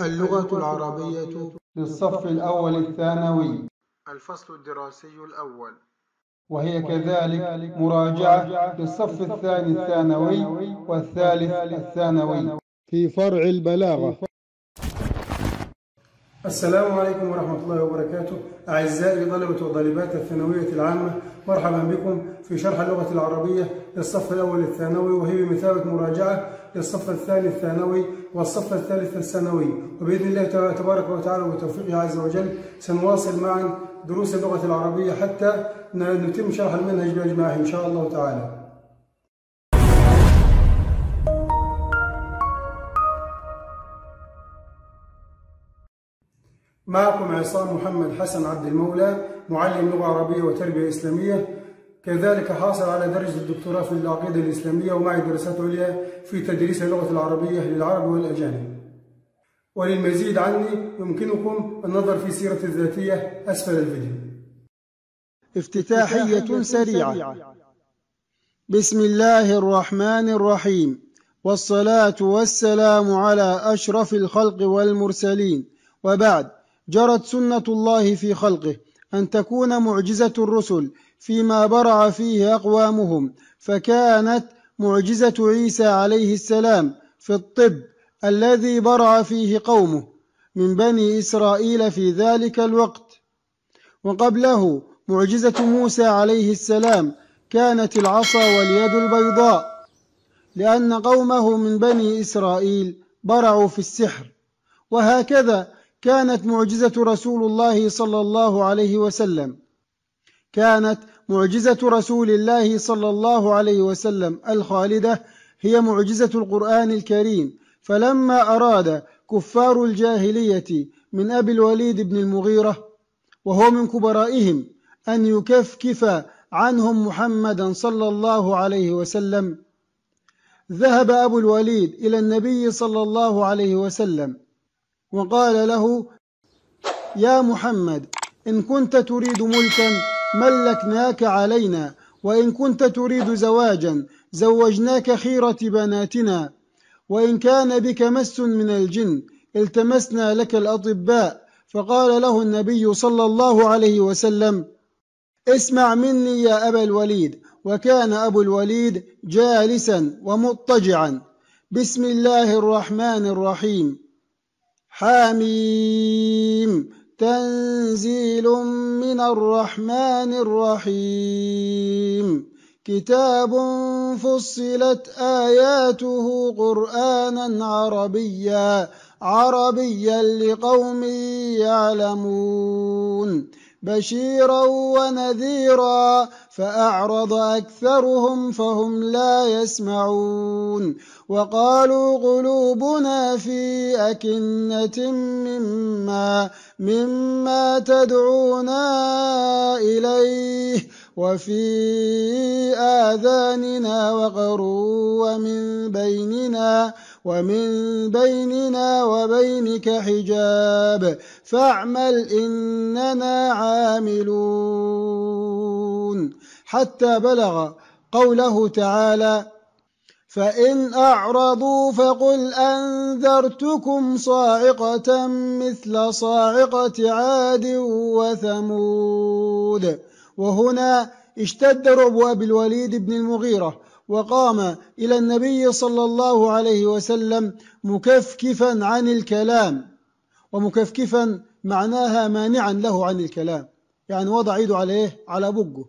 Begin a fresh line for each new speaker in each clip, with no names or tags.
اللغة العربية للصف الأول الثانوي الفصل الدراسي الأول وهي كذلك مراجعة للصف الثاني الثانوي والثالث الثانوي في فرع البلاغة السلام عليكم ورحمة الله وبركاته أعزائي طلبة وطالبات الثانوية العامة مرحبا بكم في شرح اللغة العربية للصف الأول الثانوي وهي بمثابة مراجعة الصف الثاني الثانوي والصف الثالث الثانوي وبإذن الله تبارك وتعالى وتوفيقه عز وجل سنواصل معا دروس اللغة العربية حتى نتم شرح المنهج بإجماعه إن شاء الله تعالى معكم عصام محمد حسن عبد المولى معلم لغة عربية وتربية إسلامية كذلك حاصل على درجة الدكتوراه في العقيدة الإسلامية ومعي دراسات عليا في تدريس اللغة العربية للعرب والأجانب وللمزيد عني يمكنكم النظر في سيرتي الذاتية أسفل الفيديو افتتاحية سريعة بسم الله الرحمن الرحيم والصلاة والسلام على أشرف الخلق والمرسلين وبعد جرت سنة الله في خلقه أن تكون معجزة الرسل فيما برع فيه أقوامهم فكانت معجزة عيسى عليه السلام في الطب الذي برع فيه قومه من بني إسرائيل في ذلك الوقت وقبله معجزة موسى عليه السلام كانت العصا واليد البيضاء لأن قومه من بني إسرائيل برعوا في السحر وهكذا كانت معجزة رسول الله صلى الله عليه وسلم كانت معجزة رسول الله صلى الله عليه وسلم الخالدة هي معجزة القرآن الكريم فلما أراد كفار الجاهلية من أبي الوليد بن المغيرة وهو من كبرائهم أن يكفكف عنهم محمدا صلى الله عليه وسلم ذهب أبو الوليد إلى النبي صلى الله عليه وسلم وقال له يا محمد إن كنت تريد ملكا ملكناك علينا وإن كنت تريد زواجا زوجناك خيرة بناتنا وإن كان بك مس من الجن التمسنا لك الأطباء فقال له النبي صلى الله عليه وسلم اسمع مني يا أبا الوليد وكان أبو الوليد جالسا ومضطجعا بسم الله الرحمن الرحيم حاميم تنزيل من الرحمن الرحيم كتاب فصلت آياته قرآنا عربيا عربيا لقوم يعلمون بشيرا ونذيرا فأعرض أكثرهم فهم لا يسمعون وقالوا قلوبنا في أكنة مما, مما تدعونا إليه وفي آذاننا وقر ومن بيننا ومن بيننا وبينك حجاب فاعمل إننا عاملون حتى بلغ قوله تعالى فإن أعرضوا فقل أنذرتكم صاعقة مثل صاعقة عاد وثمود وهنا اشتد رعب بالوليد بن المغيرة وقام إلى النبي صلى الله عليه وسلم مكفكفا عن الكلام ومكفكفا معناها مانعا له عن الكلام يعني وضع ايده عليه على بقه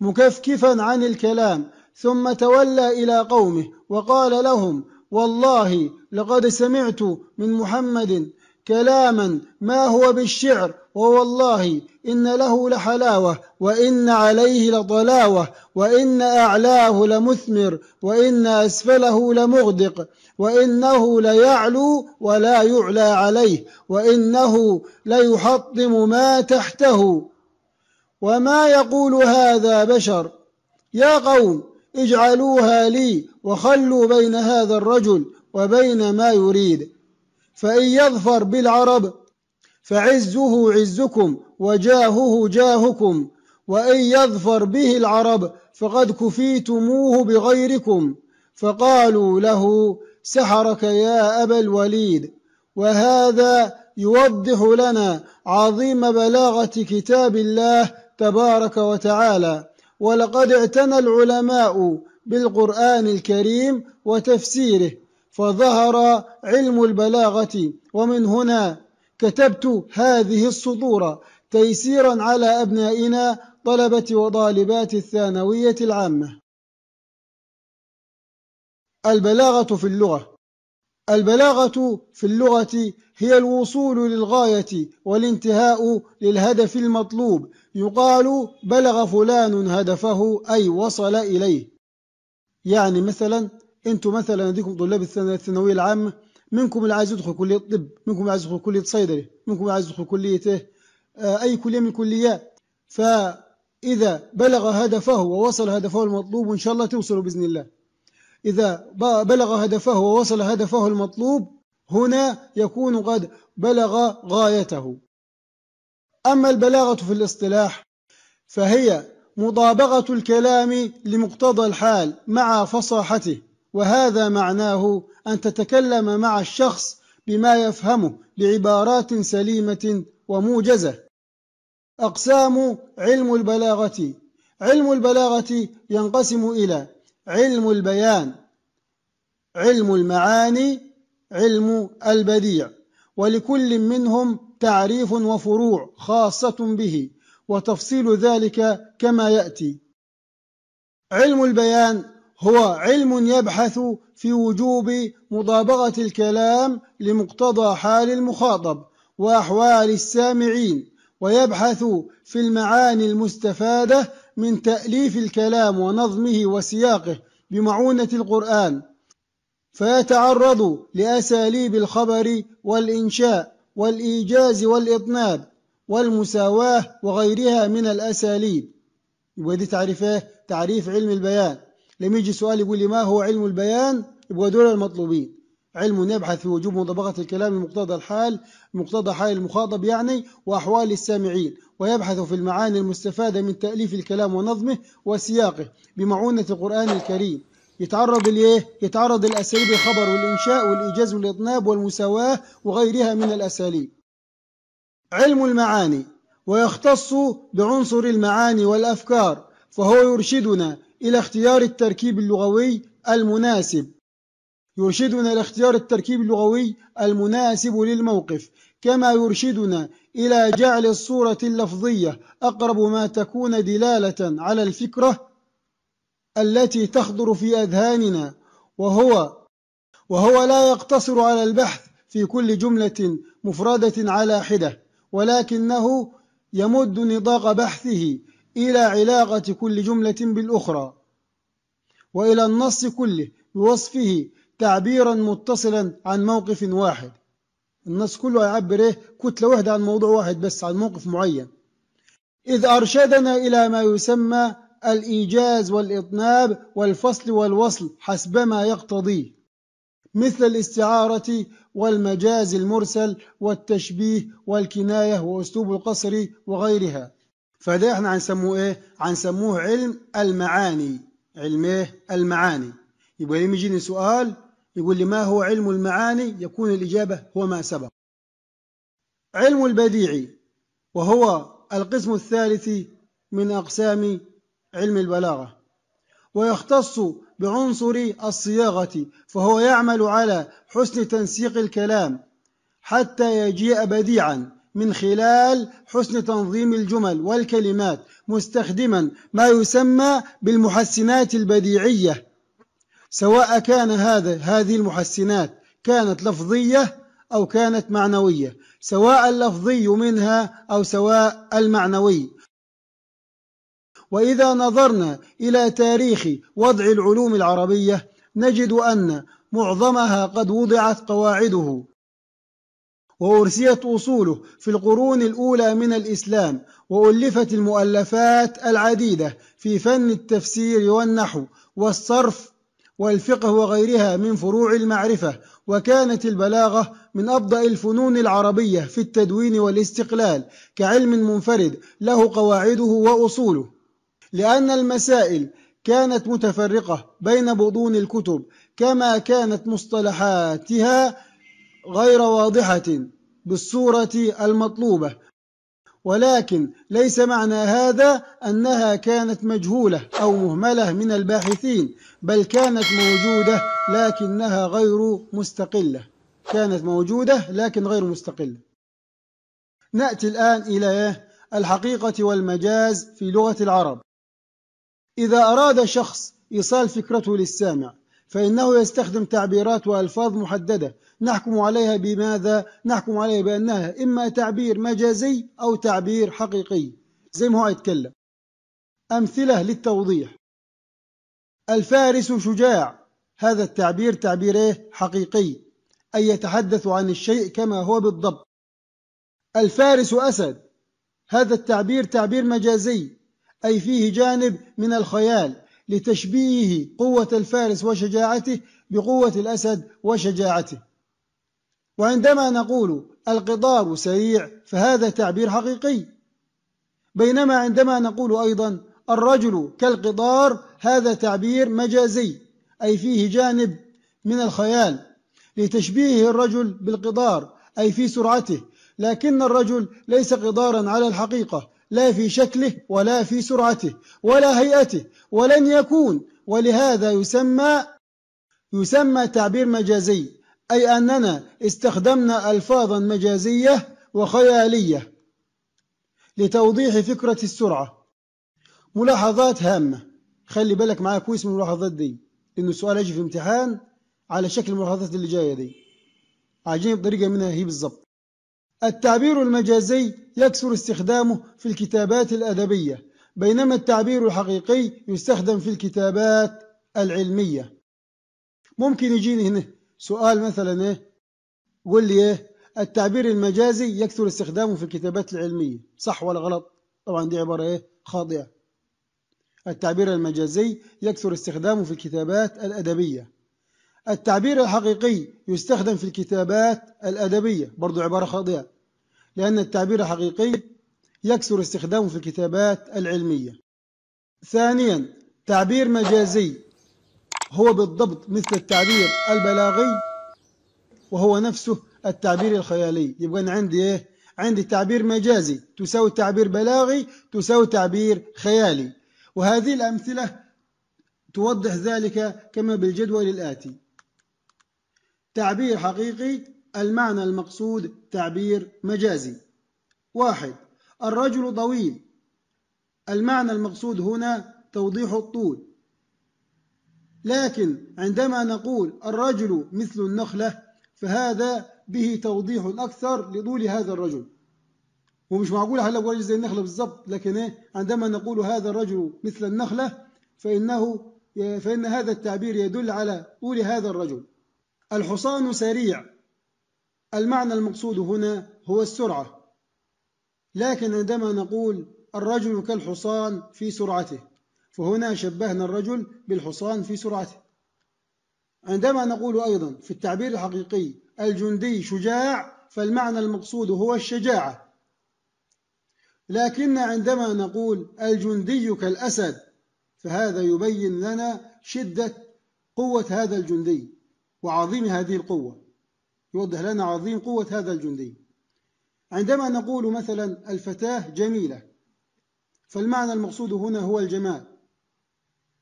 مكفكفا عن الكلام ثم تولى إلى قومه وقال لهم والله لقد سمعت من محمد كلاما ما هو بالشعر ووالله إن له لحلاوة وإن عليه لطلاوة وإن أعلاه لمثمر وإن أسفله لمغدق وإنه ليعلو ولا يعلى عليه وإنه ليحطم ما تحته وما يقول هذا بشر يا قوم اجعلوها لي وخلوا بين هذا الرجل وبين ما يريد فإن يظفر بالعرب فعزه عزكم وجاهه جاهكم وإن يظفر به العرب فقد كفيتموه بغيركم فقالوا له سحرك يا أبا الوليد وهذا يوضح لنا عظيم بلاغة كتاب الله تبارك وتعالى ولقد اعتنى العلماء بالقرآن الكريم وتفسيره فظهر علم البلاغة ومن هنا كتبت هذه السطور تيسيرا على أبنائنا طلبة وطالبات الثانوية العامة البلاغة في اللغة البلاغة في اللغة هي الوصول للغاية والانتهاء للهدف المطلوب يقال بلغ فلان هدفه أي وصل إليه يعني مثلا أنتم مثلا لديكم طلاب الثانوية العامة منكم اللي عايز يدخل كلية طب منكم اللي عايز يدخل كلية صيدلة منكم اللي عايز يدخل كلية إيه؟ آه، أي كلية من الكليات فإذا بلغ هدفه ووصل هدفه المطلوب إن شاء الله توصلوا بإذن الله إذا بلغ هدفه ووصل هدفه المطلوب هنا يكون قد بلغ غايته أما البلاغة في الاصطلاح فهي مطابقة الكلام لمقتضى الحال مع فصاحته وهذا معناه أن تتكلم مع الشخص بما يفهمه بعبارات سليمة وموجزة أقسام علم البلاغة علم البلاغة ينقسم إلى علم البيان علم المعاني علم البديع ولكل منهم تعريف وفروع خاصة به وتفصيل ذلك كما يأتي علم البيان هو علم يبحث في وجوب مضابغة الكلام لمقتضى حال المخاطب وأحوال السامعين ويبحث في المعاني المستفادة من تأليف الكلام ونظمه وسياقه بمعونة القرآن فيتعرض لأساليب الخبر والإنشاء والإيجاز والإطناب والمساواة وغيرها من الأساليب يبقى دي تعريفه تعريف علم البيان لما يجي سؤال يقول لي ما هو علم البيان يبقى دول المطلوبين علم يبحث في وجوب مطابقة الكلام لمقتضى الحال مقتضى حال المخاطب يعني وأحوال السامعين ويبحث في المعاني المستفادة من تأليف الكلام ونظمه وسياقه بمعونة القرآن الكريم يتعرض لايه يتعرض الاساليب الخبر والانشاء والايجاز والاطناب والمساواه وغيرها من الاساليب علم المعاني ويختص بعنصر المعاني والافكار فهو يرشدنا الى اختيار التركيب اللغوي المناسب يرشدنا الى اختيار التركيب اللغوي المناسب للموقف كما يرشدنا الى جعل الصوره اللفظيه اقرب ما تكون دلاله على الفكره التي تخضر في أذهاننا وهو وهو لا يقتصر على البحث في كل جملة مفردة على حدة ولكنه يمد نطاق بحثه إلى علاقة كل جملة بالأخرى وإلى النص كله بوصفه تعبيرا متصلا عن موقف واحد النص كله يعبر إيه كتلة واحدة عن موضوع واحد بس عن موقف معين إذ أرشدنا إلى ما يسمى الإيجاز والإطناب والفصل والوصل حسبما يقتضيه مثل الاستعارة والمجاز المرسل والتشبيه والكناية وأسلوب القصر وغيرها فده احنا هنسموه ايه؟ هنسموه علم المعاني علم ايه؟ المعاني يبقى لما يجيني سؤال يقول لي ما هو علم المعاني يكون الإجابة هو ما سبق علم البديع وهو القسم الثالث من أقسام علم البلاغة ويختص بعنصر الصياغة فهو يعمل على حسن تنسيق الكلام حتى يجيء بديعا من خلال حسن تنظيم الجمل والكلمات مستخدما ما يسمى بالمحسنات البديعية سواء كان هذا هذه المحسنات كانت لفظية أو كانت معنوية سواء اللفظي منها أو سواء المعنوي وإذا نظرنا إلى تاريخ وضع العلوم العربية نجد أن معظمها قد وضعت قواعده وأرسيت أصوله في القرون الأولى من الإسلام وألفت المؤلفات العديدة في فن التفسير والنحو والصرف والفقه وغيرها من فروع المعرفة وكانت البلاغة من أبضأ الفنون العربية في التدوين والاستقلال كعلم منفرد له قواعده وأصوله لأن المسائل كانت متفرقة بين بطون الكتب كما كانت مصطلحاتها غير واضحة بالصورة المطلوبة ولكن ليس معنى هذا أنها كانت مجهولة أو مهملة من الباحثين بل كانت موجودة لكنها غير مستقلة كانت موجودة لكن غير مستقلة نأتي الآن إلى الحقيقة والمجاز في لغة العرب إذا أراد شخص إيصال فكرته للسامع فإنه يستخدم تعبيرات وألفاظ محددة نحكم عليها بماذا؟ نحكم عليها بأنها إما تعبير مجازي أو تعبير حقيقي زي ما هو يتكلم أمثلة للتوضيح الفارس شجاع هذا التعبير تعبير إيه؟ حقيقي أي يتحدث عن الشيء كما هو بالضبط الفارس أسد هذا التعبير تعبير مجازي أي فيه جانب من الخيال لتشبيهه قوة الفارس وشجاعته بقوة الأسد وشجاعته وعندما نقول القطار سريع فهذا تعبير حقيقي بينما عندما نقول أيضا الرجل كالقطار هذا تعبير مجازي أي فيه جانب من الخيال لتشبيهه الرجل بالقطار أي في سرعته لكن الرجل ليس قطارا على الحقيقة لا في شكله ولا في سرعته ولا هيئته ولن يكون ولهذا يسمى يسمى تعبير مجازي أي أننا استخدمنا ألفاظا مجازية وخيالية لتوضيح فكرة السرعة ملاحظات هامة خلي بالك معايا كويس من الملاحظات دي لأن السؤال يجي في امتحان على شكل الملاحظات اللي جاية دي عايزين بطريقة منها هي بالظبط التعبير المجازي يكثر استخدامه في الكتابات الأدبية بينما التعبير الحقيقي يستخدم في الكتابات العلمية ممكن يجيني هنا سؤال مثلا ايه قول لي ايه التعبير المجازي يكثر استخدامه في الكتابات العلمية صح ولا غلط طبعا دي عبارة ايه خاطئة التعبير المجازي يكثر استخدامه في الكتابات الأدبية التعبير الحقيقي يستخدم في الكتابات الأدبية برضو عبارة خاطئة لأن التعبير الحقيقي يكثر استخدامه في الكتابات العلمية ثانيا تعبير مجازي هو بالضبط مثل التعبير البلاغي وهو نفسه التعبير الخيالي يبقى أنا عندي إيه؟ عندي تعبير مجازي تساوي تعبير بلاغي تساوي تعبير خيالي وهذه الأمثلة توضح ذلك كما بالجدول الآتي تعبير حقيقي المعنى المقصود تعبير مجازي واحد الرجل طويل المعنى المقصود هنا توضيح الطول لكن عندما نقول الرجل مثل النخلة فهذا به توضيح أكثر لطول هذا الرجل ومش معقول هلا رجل زي النخلة بالضبط لكن إيه، عندما نقول هذا الرجل مثل النخلة فإنه فإن هذا التعبير يدل على طول هذا الرجل الحصان سريع المعنى المقصود هنا هو السرعة لكن عندما نقول الرجل كالحصان في سرعته فهنا شبهنا الرجل بالحصان في سرعته عندما نقول أيضا في التعبير الحقيقي الجندي شجاع فالمعنى المقصود هو الشجاعة لكن عندما نقول الجندي كالأسد فهذا يبين لنا شدة قوة هذا الجندي وعظيم هذه القوة يوضح لنا عظيم قوة هذا الجندي عندما نقول مثلا الفتاة جميلة فالمعنى المقصود هنا هو الجمال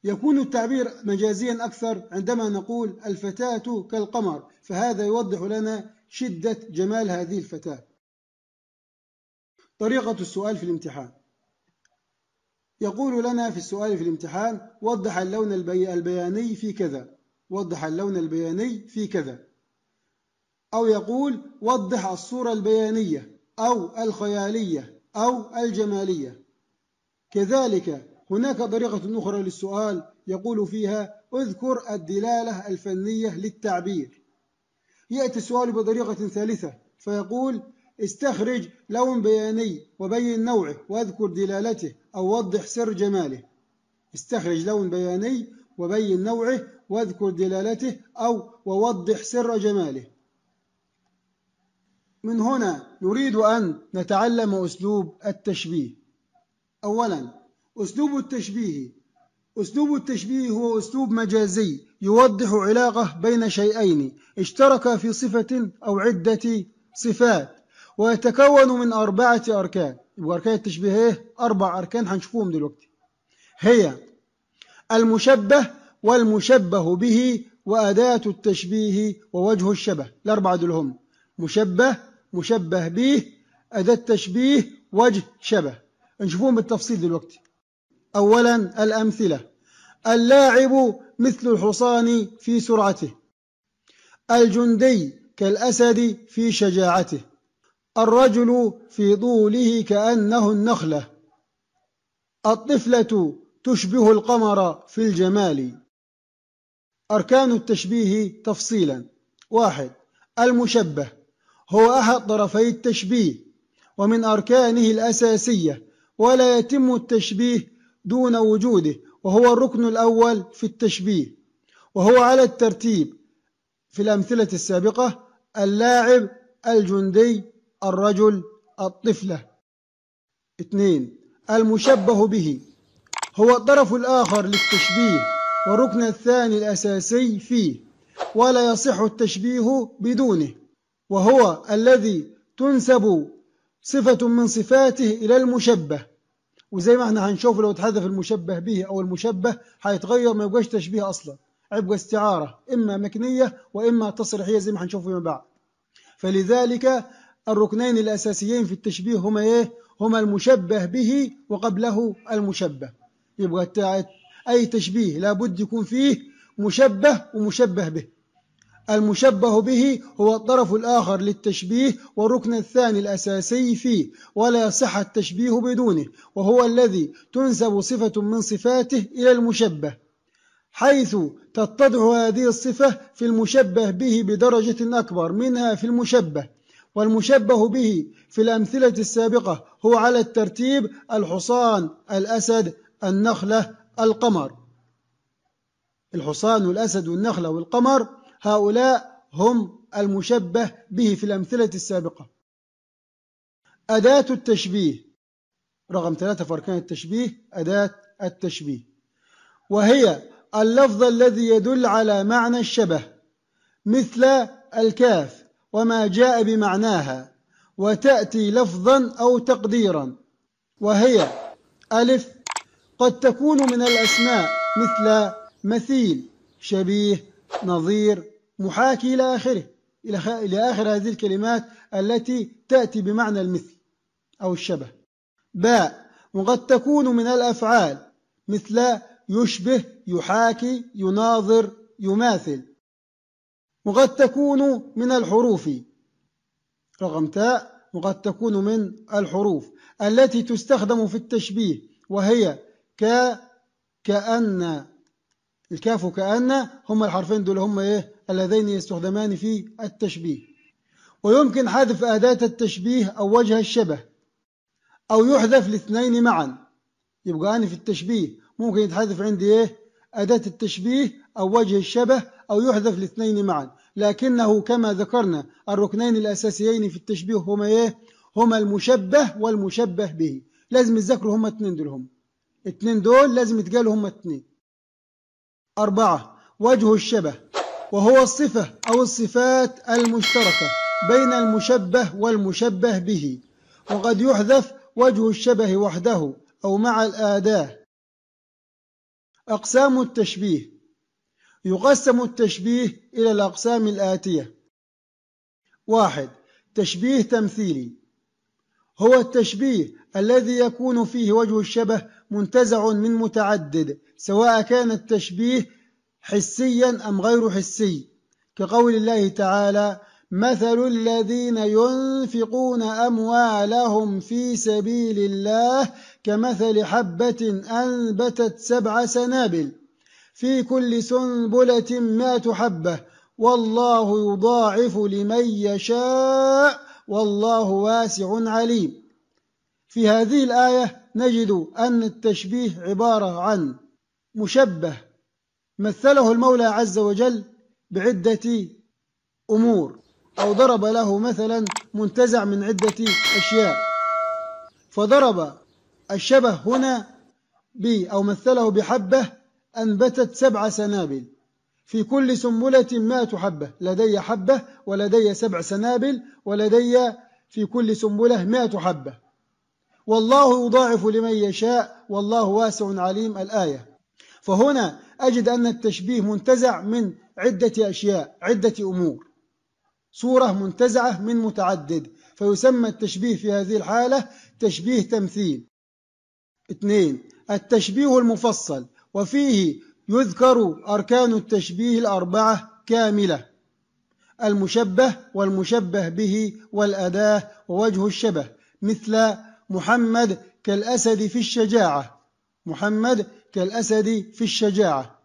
يكون التعبير مجازيا أكثر عندما نقول الفتاة كالقمر فهذا يوضح لنا شدة جمال هذه الفتاة طريقة السؤال في الامتحان يقول لنا في السؤال في الامتحان وضح اللون البياني في كذا وضح اللون البياني في كذا أو يقول وضح الصورة البيانية أو الخيالية أو الجمالية كذلك هناك طريقة أخرى للسؤال يقول فيها اذكر الدلالة الفنية للتعبير يأتي السؤال بطريقة ثالثة فيقول استخرج لون بياني وبين نوعه واذكر دلالته أو وضح سر جماله استخرج لون بياني وبين نوعه واذكر دلالته أو ووضح سر جماله من هنا نريد أن نتعلم أسلوب التشبيه أولا أسلوب التشبيه أسلوب التشبيه هو أسلوب مجازي يوضح علاقة بين شيئين اشترك في صفة أو عدة صفات ويتكون من أربعة أركان يبقى أركان التشبيه إيه؟ أربع أركان هنشوفهم دلوقتي هي المشبه والمشبه به وأداة التشبيه ووجه الشبه الأربعة دول هم مشبه مشبه به أداة تشبيه وجه شبه نشوفهم بالتفصيل دلوقتي أولا الأمثلة اللاعب مثل الحصان في سرعته الجندي كالأسد في شجاعته الرجل في طوله كأنه النخلة الطفلة تشبه القمر في الجمال أركان التشبيه تفصيلا واحد المشبه هو أحد طرفي التشبيه ومن أركانه الأساسية ولا يتم التشبيه دون وجوده وهو الركن الأول في التشبيه وهو على الترتيب في الأمثلة السابقة اللاعب الجندي الرجل الطفلة اثنين المشبه به هو الطرف الآخر للتشبيه والركن الثاني الأساسي فيه ولا يصح التشبيه بدونه وهو الذي تنسب صفة من صفاته إلى المشبه وزي ما احنا هنشوف لو تحذف المشبه به أو المشبه هيتغير ما يبقاش تشبيه أصلا يبقى استعارة إما مكنية وإما تصريحية زي ما هنشوف فيما بعد فلذلك الركنين الأساسيين في التشبيه هما إيه؟ هما المشبه به وقبله المشبه يبقى أي تشبيه لا بد يكون فيه مشبه ومشبه به المشبه به هو الطرف الآخر للتشبيه والركن الثاني الأساسي فيه ولا صح التشبيه بدونه وهو الذي تنسب صفة من صفاته إلى المشبه حيث تتضح هذه الصفة في المشبه به بدرجة أكبر منها في المشبه والمشبه به في الأمثلة السابقة هو على الترتيب الحصان الأسد النخلة القمر الحصان والأسد والنخلة والقمر هؤلاء هم المشبه به في الأمثلة السابقة أداة التشبيه رقم ثلاثة في أركان التشبيه أداة التشبيه وهي اللفظ الذي يدل على معنى الشبه مثل الكاف وما جاء بمعناها وتأتي لفظا أو تقديرا وهي ألف قد تكون من الأسماء مثل مثيل شبيه نظير محاكي إلى آخره إلى آخر هذه الكلمات التي تأتي بمعنى المثل أو الشبه باء وقد تكون من الأفعال مثل يشبه يحاكي يناظر يماثل وقد تكون من الحروف رقم تاء وقد تكون من الحروف التي تستخدم في التشبيه وهي ك كأن الكاف وكأن هما الحرفين دول هما إيه اللذين يستخدمان في التشبيه ويمكن حذف أداة التشبيه أو وجه الشبه أو يحذف الاثنين معا يبقى أنا في التشبيه ممكن يتحذف عندي إيه أداة التشبيه أو وجه الشبه أو يحذف الاثنين معا لكنه كما ذكرنا الركنين الأساسيين في التشبيه هما إيه هما المشبه والمشبه به لازم الذكر هما اثنين دول هما اتنين دول لازم يتقالوا هما اتنين أربعة وجه الشبه وهو الصفة أو الصفات المشتركة بين المشبه والمشبه به وقد يحذف وجه الشبه وحده أو مع الأداة أقسام التشبيه يقسم التشبيه إلى الأقسام الآتية واحد تشبيه تمثيلي هو التشبيه الذي يكون فيه وجه الشبه منتزع من متعدد سواء كان التشبيه حسيا أم غير حسي كقول الله تعالى مثل الذين ينفقون أموالهم في سبيل الله كمثل حبة أنبتت سبع سنابل في كل سنبلة مات حبة والله يضاعف لمن يشاء والله واسع عليم في هذه الآية نجد أن التشبيه عبارة عن مشبه مثله المولى عز وجل بعدة أمور أو ضرب له مثلا منتزع من عدة أشياء فضرب الشبه هنا ب أو مثله بحبة أنبتت سبع سنابل في كل سنبلة ما حبة لدي حبة ولدي سبع سنابل ولدي في كل سنبلة ما حبة والله يضاعف لمن يشاء والله واسع عليم الآية فهنا أجد أن التشبيه منتزع من عدة أشياء عدة أمور صورة منتزعة من متعدد فيسمى التشبيه في هذه الحالة تشبيه تمثيل اثنين التشبيه المفصل وفيه يذكر أركان التشبيه الأربعة كاملة المشبه والمشبه به والأداة ووجه الشبه مثل محمد كالأسد في الشجاعة محمد كالأسد في الشجاعة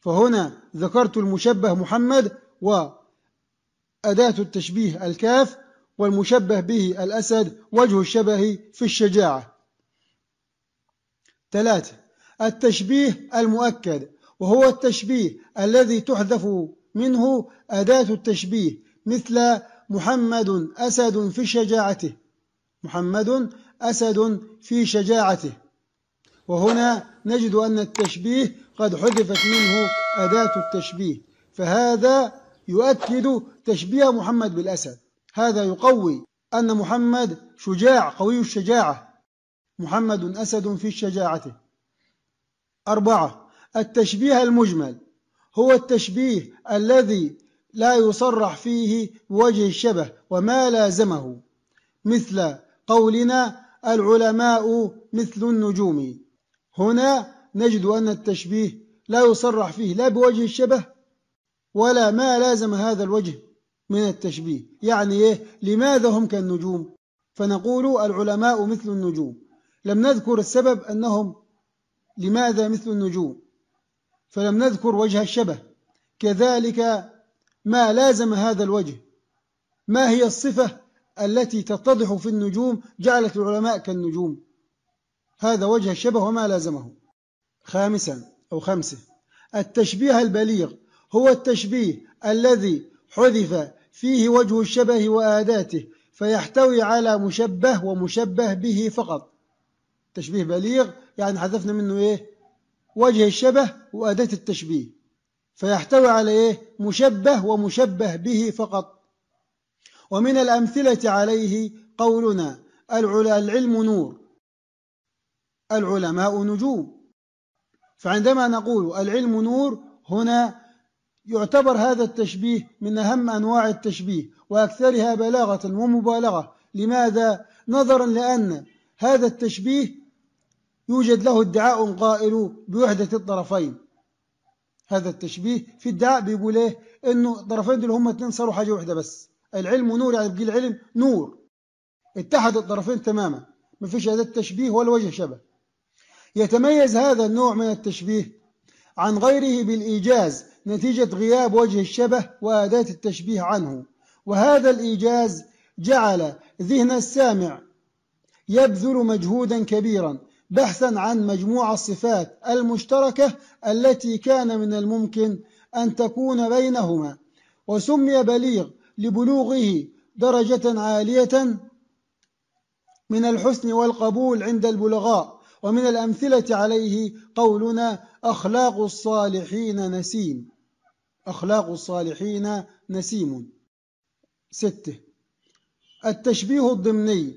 فهنا ذكرت المشبه محمد وأداة التشبيه الكاف والمشبه به الأسد وجه الشبه في الشجاعة ثلاثة التشبيه المؤكد وهو التشبيه الذي تحذف منه أداة التشبيه مثل محمد أسد في شجاعته محمد أسد في شجاعته وهنا نجد أن التشبيه قد حذفت منه أداة التشبيه فهذا يؤكد تشبيه محمد بالأسد هذا يقوي أن محمد شجاع قوي الشجاعة محمد أسد في شجاعته أربعة التشبيه المجمل هو التشبيه الذي لا يصرح فيه بوجه الشبه وما لازمه مثل قولنا العلماء مثل النجوم هنا نجد أن التشبيه لا يصرح فيه لا بوجه الشبه ولا ما لازم هذا الوجه من التشبيه يعني إيه لماذا هم كالنجوم فنقول العلماء مثل النجوم لم نذكر السبب أنهم لماذا مثل النجوم فلم نذكر وجه الشبه كذلك ما لازم هذا الوجه ما هي الصفة التي تتضح في النجوم جعلت العلماء كالنجوم هذا وجه الشبه وما لازمه خامسا أو خمسة التشبيه البليغ هو التشبيه الذي حذف فيه وجه الشبه وآداته فيحتوي على مشبه ومشبه به فقط تشبيه بليغ يعني حذفنا منه إيه وجه الشبه وأداة التشبيه فيحتوي على إيه؟ مشبه ومشبه به فقط ومن الأمثلة عليه قولنا العلم نور العلماء نجوم فعندما نقول العلم نور هنا يعتبر هذا التشبيه من أهم أنواع التشبيه وأكثرها بلاغة ومبالغة لماذا؟ نظرا لأن هذا التشبيه يوجد له ادعاء قائل بوحدة الطرفين هذا التشبيه في ادعاء بيقول ايه انه الطرفين دول هم اتنين صاروا حاجة واحدة بس العلم نور يعني بقي العلم نور اتحد الطرفين تماما ما فيش هذا التشبيه ولا وجه شبه يتميز هذا النوع من التشبيه عن غيره بالإيجاز نتيجة غياب وجه الشبه وأداة التشبيه عنه وهذا الإيجاز جعل ذهن السامع يبذل مجهودا كبيرا بحثا عن مجموع الصفات المشتركة التي كان من الممكن أن تكون بينهما وسمي بليغ لبلوغه درجة عالية من الحسن والقبول عند البلغاء ومن الأمثلة عليه قولنا أخلاق الصالحين نسيم أخلاق الصالحين نسيم ستة التشبيه الضمني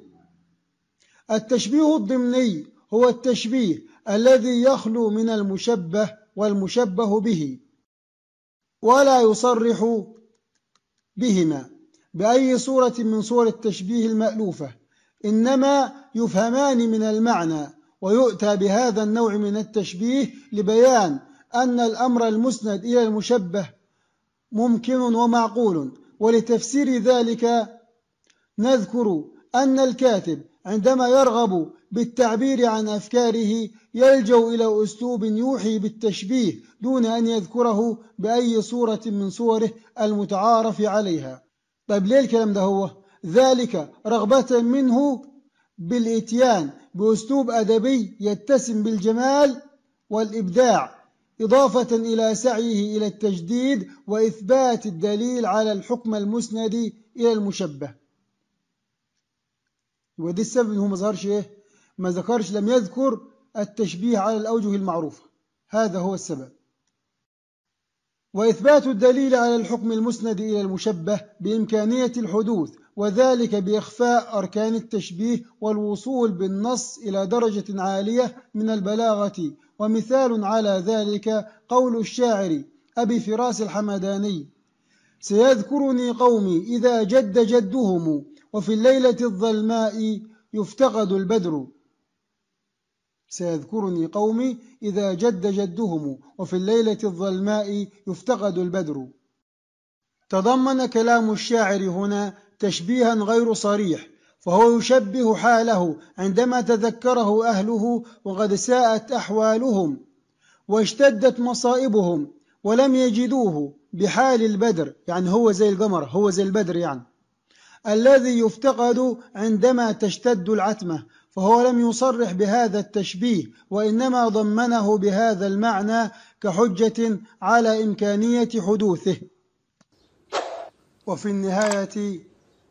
التشبيه الضمني هو التشبيه الذي يخلو من المشبه والمشبه به ولا يصرح بهما بأي صورة من صور التشبيه المألوفة إنما يفهمان من المعنى ويؤتى بهذا النوع من التشبيه لبيان أن الأمر المسند إلى المشبه ممكن ومعقول ولتفسير ذلك نذكر أن الكاتب عندما يرغب بالتعبير عن أفكاره يلجأ إلى أسلوب يوحي بالتشبيه دون أن يذكره بأي صورة من صوره المتعارف عليها طيب ليه الكلام ده هو ذلك رغبة منه بالإتيان بأسلوب أدبي يتسم بالجمال والإبداع إضافة إلى سعيه إلى التجديد وإثبات الدليل على الحكم المسند إلى المشبه ودي السبب إن هو ما ظهرش إيه ما ذكرش لم يذكر التشبيه على الأوجه المعروفة هذا هو السبب وإثبات الدليل على الحكم المسند إلى المشبه بإمكانية الحدوث وذلك بإخفاء أركان التشبيه والوصول بالنص إلى درجة عالية من البلاغة ومثال على ذلك قول الشاعر أبي فراس الحمداني سيذكرني قومي إذا جد جدهم وفي الليلة الظلماء يفتقد البدر سيذكرني قومي إذا جد جدهم وفي الليلة الظلماء يفتقد البدر تضمن كلام الشاعر هنا تشبيها غير صريح فهو يشبه حاله عندما تذكره أهله وقد ساءت أحوالهم واشتدت مصائبهم ولم يجدوه بحال البدر يعني هو زي القمر هو زي البدر يعني الذي يفتقد عندما تشتد العتمة فهو لم يصرح بهذا التشبيه وإنما ضمنه بهذا المعنى كحجة على إمكانية حدوثه وفي النهاية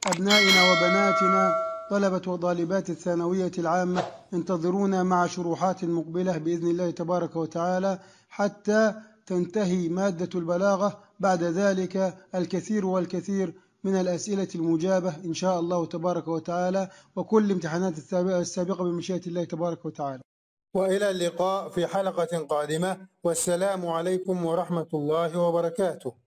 أبنائنا وبناتنا طلبة وطالبات الثانوية العامة انتظرونا مع شروحات مقبلة بإذن الله تبارك وتعالى حتى تنتهي مادة البلاغة بعد ذلك الكثير والكثير من الأسئلة المجابة إن شاء الله تبارك وتعالى وكل امتحانات السابقة بمشيئة الله تبارك وتعالى وإلى اللقاء في حلقة قادمة والسلام عليكم ورحمة الله وبركاته